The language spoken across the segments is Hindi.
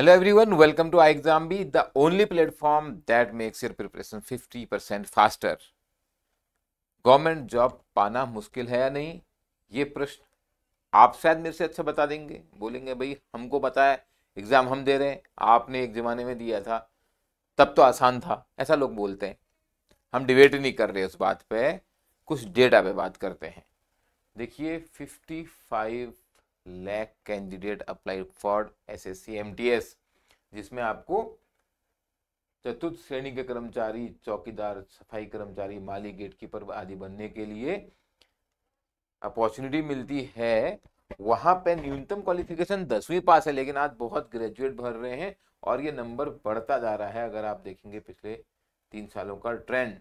hello welcome to I exam be the only platform that makes your preparation 50% faster government job पाना मुश्किल है या नहीं ये प्रश्न आप शायद मेरे से अच्छा बता देंगे बोलेंगे भाई हमको पता है एग्ज़ाम हम दे रहे हैं आपने एक ज़माने में दिया था तब तो आसान था ऐसा लोग बोलते हैं हम डिबेट नहीं कर रहे उस बात पे कुछ डेटा पे बात करते हैं देखिए five lakh candidate apply for S S C M T S जिसमें आपको चतुर्थ श्रेणी के कर्मचारी चौकीदार सफाई कर्मचारी माली गेट कीपर आदि बनने के लिए अपॉर्चुनिटी मिलती है वहां पे न्यूनतम क्वालिफिकेशन दसवीं पास है लेकिन आज बहुत ग्रेजुएट भर रहे हैं और ये नंबर बढ़ता जा रहा है अगर आप देखेंगे पिछले तीन सालों का ट्रेंड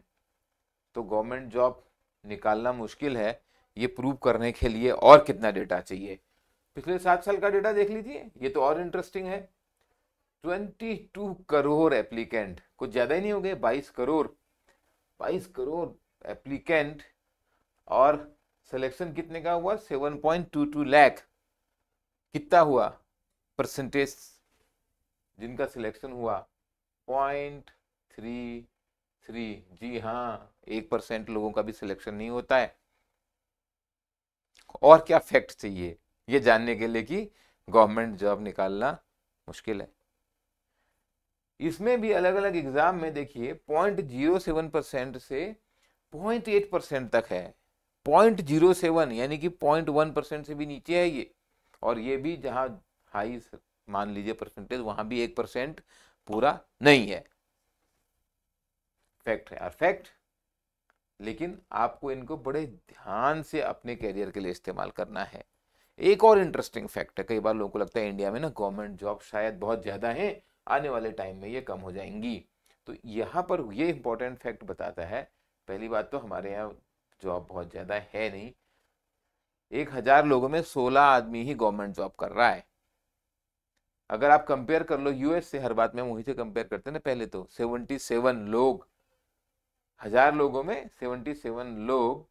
तो गवर्नमेंट जॉब निकालना मुश्किल है ये प्रूव करने के लिए और कितना डेटा चाहिए पिछले सात साल का डेटा देख लीजिए ये तो और इंटरेस्टिंग है 22 करोड़ एप्लीकेंट कुछ ज़्यादा ही नहीं हो गए 22 करोड़ 22 करोड़ एप्लीकेंट और सिलेक्शन कितने का हुआ 7.22 लाख कितना हुआ परसेंटेज जिनका सिलेक्शन हुआ पॉइंट थ्री थ्री जी हाँ एक परसेंट लोगों का भी सिलेक्शन नहीं होता है और क्या फैक्ट चाहिए ये जानने के लिए कि गवर्नमेंट जॉब निकालना मुश्किल है इसमें भी अलग अलग एग्जाम में देखिए पॉइंट जीरो सेवन परसेंट से पॉइंट एट परसेंट तक है पॉइंट जीरो सेवन यानी कि पॉइंट वन परसेंट से भी नीचे है ये और ये भी जहां हाई मान लीजिए परसेंटेज वहां भी एक परसेंट पूरा नहीं है फैक्ट है और फैक्ट लेकिन आपको इनको बड़े ध्यान से अपने कैरियर के लिए इस्तेमाल करना है एक और इंटरेस्टिंग फैक्ट है कई बार लोगों को लगता है इंडिया में ना गवर्नमेंट जॉब शायद बहुत ज़्यादा है आने वाले टाइम में ये कम हो जाएंगी तो यहाँ पर ये इंपॉर्टेंट फैक्ट बताता है पहली बात तो हमारे यहाँ जॉब बहुत ज़्यादा है नहीं एक हज़ार लोगों में सोलह आदमी ही गवर्नमेंट जॉब कर रहा है अगर आप कंपेयर कर लो यूएस से हर बात में हम वहीं से कंपेयर करते ना पहले तो सेवनटी सेवन लोग हजार लोगों में सेवनटी सेवन लोग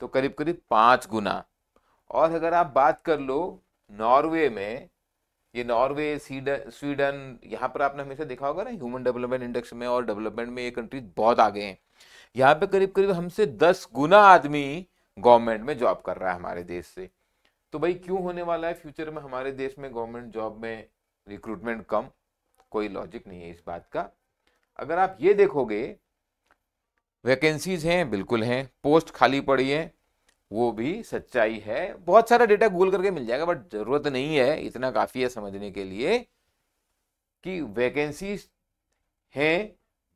तो करीब करीब पांच गुना और अगर आप बात कर लो नॉर्वे में ये नॉर्वे स्वीडन यहाँ पर आपने हमेशा देखा होगा ना ह्यूमन डेवलपमेंट इंडेक्स में और डेवलपमेंट में ये कंट्रीज बहुत आगे हैं यहाँ पे करीब करीब हमसे दस गुना आदमी गवर्नमेंट में जॉब कर रहा है हमारे देश से तो भाई क्यों होने वाला है फ्यूचर में हमारे देश में गवर्नमेंट जॉब में रिक्रूटमेंट कम कोई लॉजिक नहीं है इस बात का अगर आप ये देखोगे वैकेंसीज हैं बिल्कुल हैं पोस्ट खाली पड़ी है वो भी सच्चाई है बहुत सारा डेटा गूगल करके मिल जाएगा बट ज़रूरत नहीं है इतना काफ़ी है समझने के लिए कि वैकेंसी है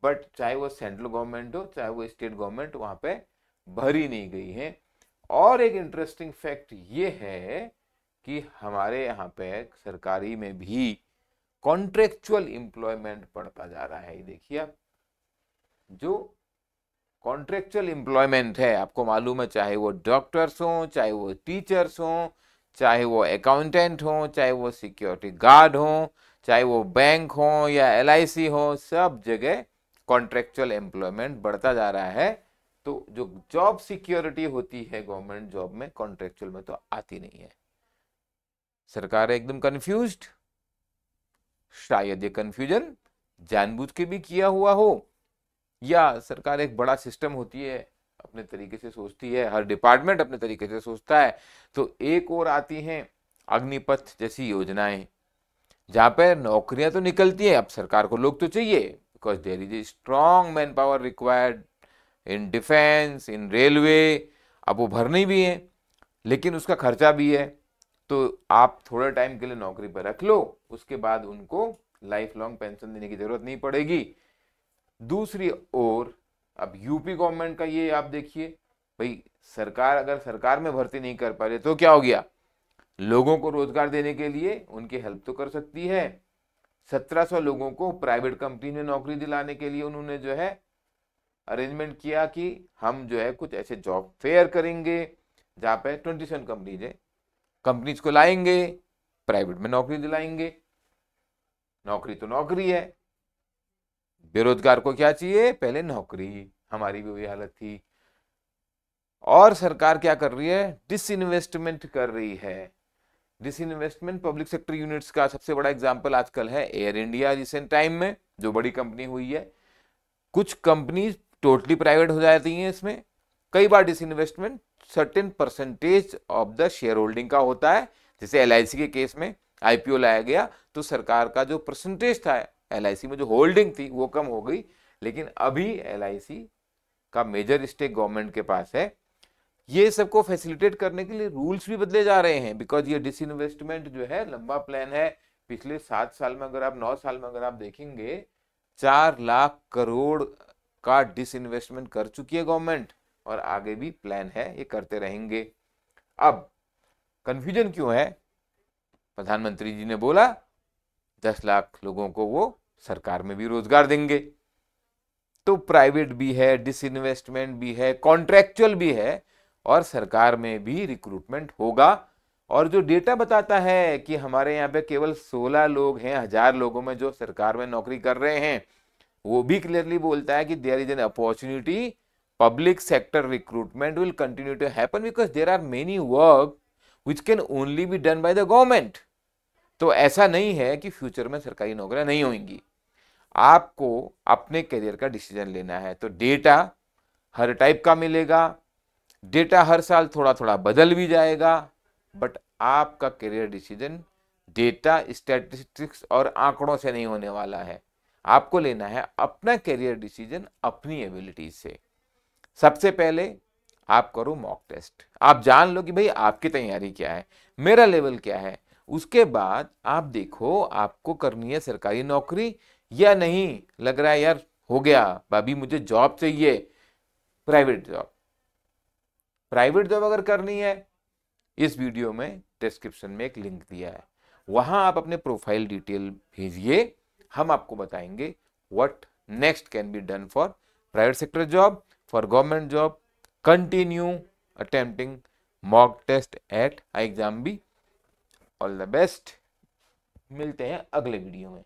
बट चाहे वो सेंट्रल गवर्नमेंट हो चाहे वो स्टेट गवर्नमेंट वहाँ पे भरी नहीं गई है और एक इंटरेस्टिंग फैक्ट ये है कि हमारे यहाँ पे सरकारी में भी कॉन्ट्रेक्चुअल एम्प्लॉयमेंट पड़ता जा रहा है देखिए आप जो कॉन्ट्रेक्चुअल एम्प्लॉयमेंट है आपको मालूम है चाहे वो डॉक्टर्स हों चाहे वो टीचर्स हों चाहे वो अकाउंटेंट हों चाहे वो सिक्योरिटी गार्ड हों चाहे वो बैंक हो या एल हो सब जगह कॉन्ट्रेक्चुअल एम्प्लॉयमेंट बढ़ता जा रहा है तो जो जॉब सिक्योरिटी होती है गवर्नमेंट जॉब में कॉन्ट्रेक्चुअल में तो आती नहीं है सरकार एकदम कंफ्यूज्ड शायद ये कंफ्यूजन जानबूझ के भी किया हुआ हो या सरकार एक बड़ा सिस्टम होती है अपने तरीके से सोचती है हर डिपार्टमेंट अपने तरीके से सोचता है तो एक और आती हैं अग्निपथ जैसी योजनाएं जहाँ पर नौकरियां तो निकलती हैं अब सरकार को लोग तो चाहिए because there is a strong man power required in defence in railway अब वो भरनी भी है लेकिन उसका खर्चा भी है तो आप थोड़े टाइम के लिए नौकरी पर रख लो उसके बाद उनको लाइफ लॉन्ग पेंशन देने की ज़रूरत नहीं पड़ेगी दूसरी ओर अब यूपी गवर्नमेंट का ये आप देखिए भाई सरकार अगर सरकार में भर्ती नहीं कर पा रही तो क्या हो गया लोगों को रोजगार देने के लिए उनकी हेल्प तो कर सकती है 1700 लोगों को प्राइवेट कंपनी में नौकरी दिलाने के लिए उन्होंने जो है अरेंजमेंट किया कि हम जो है कुछ ऐसे जॉब फेयर करेंगे जहाँ पे ट्वेंटी सेवन कंपनीज है कंपनीज को लाएंगे प्राइवेट में नौकरी दिलाएंगे नौकरी तो नौकरी है बेरोजगार को क्या चाहिए पहले नौकरी हमारी भी वही हालत थी और सरकार क्या कर रही है डिसइन्वेस्टमेंट कर रही है डिसइन्वेस्टमेंट पब्लिक सेक्टर यूनिट्स का सबसे बड़ा एग्जाम्पल आजकल है एयर इंडिया रिसेंट टाइम में जो बड़ी कंपनी हुई है कुछ कंपनी टोटली प्राइवेट हो जाती हैं इसमें कई बार disinvestment certain percentage of the share holding का होता है जैसे एल के केस में आईपीओ लाया गया तो सरकार का जो परसेंटेज था एल में जो होल्डिंग थी वो कम हो गई लेकिन अभी एल का मेजर स्टेक गवर्नमेंट के पास है ये सबको फैसिलिटेट करने के लिए रूल्स भी बदले जा रहे हैं बिकॉज ये डिसइन्वेस्टमेंट जो है लंबा प्लान है पिछले सात साल में अगर आप नौ साल में अगर आप देखेंगे चार लाख करोड़ का डिसइन्वेस्टमेंट कर चुकी है गवर्नमेंट और आगे भी प्लान है ये करते रहेंगे अब कंफ्यूजन क्यों है प्रधानमंत्री जी ने बोला दस लाख लोगों को वो सरकार में भी रोजगार देंगे तो प्राइवेट भी है डिसइन्वेस्टमेंट भी है कॉन्ट्रेक्चुअल भी है और सरकार में भी रिक्रूटमेंट होगा और जो डेटा बताता है कि हमारे यहाँ पे केवल 16 लोग हैं हजार लोगों में जो सरकार में नौकरी कर रहे हैं वो भी क्लियरली बोलता है कि there is an opportunity public sector recruitment will continue to happen because there are many work which can only be done by the government तो ऐसा नहीं है कि फ्यूचर में सरकारी नौकरियां नहीं होंगी आपको अपने करियर का डिसीजन लेना है तो डेटा हर टाइप का मिलेगा डेटा हर साल थोड़ा थोड़ा बदल भी जाएगा बट आपका करियर डिसीजन डेटा स्टैटिस्टिक्स और आंकड़ों से नहीं होने वाला है आपको लेना है अपना करियर डिसीजन अपनी एबिलिटीज से सबसे पहले आप करो मॉक टेस्ट आप जान लो कि भाई आपकी तैयारी क्या है मेरा लेवल क्या है उसके बाद आप देखो आपको करनी है सरकारी नौकरी या नहीं लग रहा है यार हो गया भाभी मुझे जॉब चाहिए प्राइवेट जॉब प्राइवेट जॉब अगर करनी है इस वीडियो में डिस्क्रिप्शन में एक लिंक दिया है वहां आप अपने प्रोफाइल डिटेल भेजिए हम आपको बताएंगे what next can be done for private sector job for government job continue attempting mock test at exam भी ऑल द बेस्ट मिलते हैं अगले वीडियो में